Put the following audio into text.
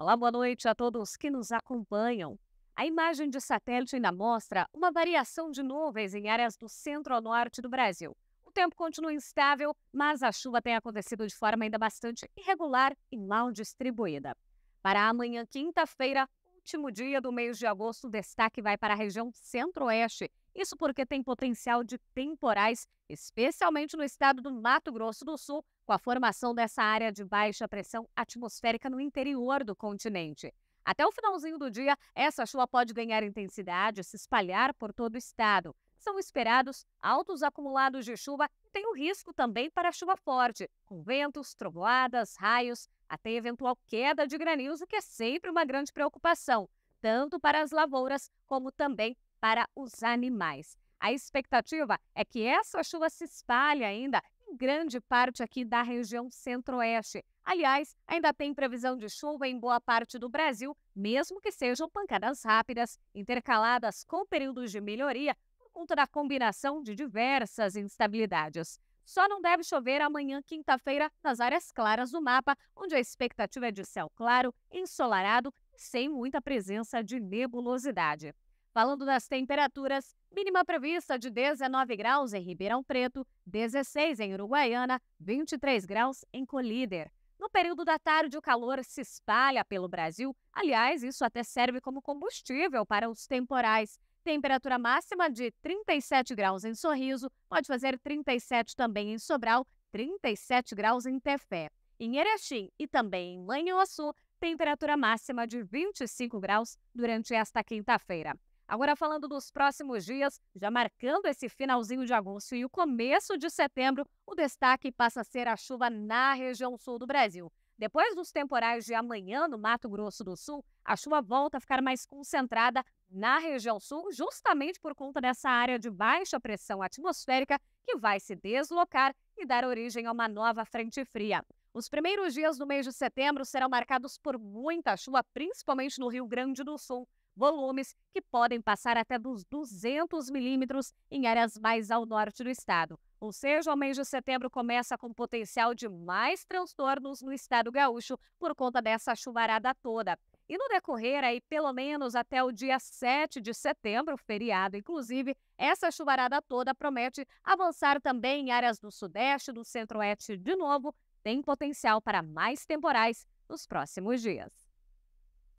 Olá, boa noite a todos que nos acompanham. A imagem de satélite ainda mostra uma variação de nuvens em áreas do centro ao norte do Brasil. O tempo continua instável, mas a chuva tem acontecido de forma ainda bastante irregular e mal distribuída. Para amanhã, quinta-feira, último dia do mês de agosto, o destaque vai para a região centro-oeste isso porque tem potencial de temporais, especialmente no estado do Mato Grosso do Sul, com a formação dessa área de baixa pressão atmosférica no interior do continente. Até o finalzinho do dia, essa chuva pode ganhar intensidade e se espalhar por todo o estado. São esperados altos acumulados de chuva e tem o risco também para chuva forte, com ventos, trovoadas, raios, até eventual queda de granizo, que é sempre uma grande preocupação, tanto para as lavouras como também para os animais. A expectativa é que essa chuva se espalhe ainda em grande parte aqui da região centro-oeste. Aliás, ainda tem previsão de chuva em boa parte do Brasil, mesmo que sejam pancadas rápidas, intercaladas com períodos de melhoria por conta da combinação de diversas instabilidades. Só não deve chover amanhã, quinta-feira, nas áreas claras do mapa, onde a expectativa é de céu claro, ensolarado, sem muita presença de nebulosidade. Falando das temperaturas, mínima prevista de 19 graus em Ribeirão Preto, 16 em Uruguaiana, 23 graus em Colíder. No período da tarde, o calor se espalha pelo Brasil. Aliás, isso até serve como combustível para os temporais. Temperatura máxima de 37 graus em Sorriso, pode fazer 37 também em Sobral, 37 graus em Tefé. Em Erechim e também em Lanhoaçu, temperatura máxima de 25 graus durante esta quinta-feira. Agora, falando dos próximos dias, já marcando esse finalzinho de agosto e o começo de setembro, o destaque passa a ser a chuva na região sul do Brasil. Depois dos temporais de amanhã no Mato Grosso do Sul, a chuva volta a ficar mais concentrada na região sul, justamente por conta dessa área de baixa pressão atmosférica que vai se deslocar e dar origem a uma nova frente fria. Os primeiros dias do mês de setembro serão marcados por muita chuva, principalmente no Rio Grande do Sul volumes que podem passar até dos 200 milímetros em áreas mais ao norte do estado. Ou seja, o mês de setembro começa com potencial de mais transtornos no estado gaúcho por conta dessa chuvarada toda. E no decorrer aí, pelo menos até o dia 7 de setembro, feriado inclusive, essa chuvarada toda promete avançar também em áreas do sudeste, do centro-oeste de novo, tem potencial para mais temporais nos próximos dias.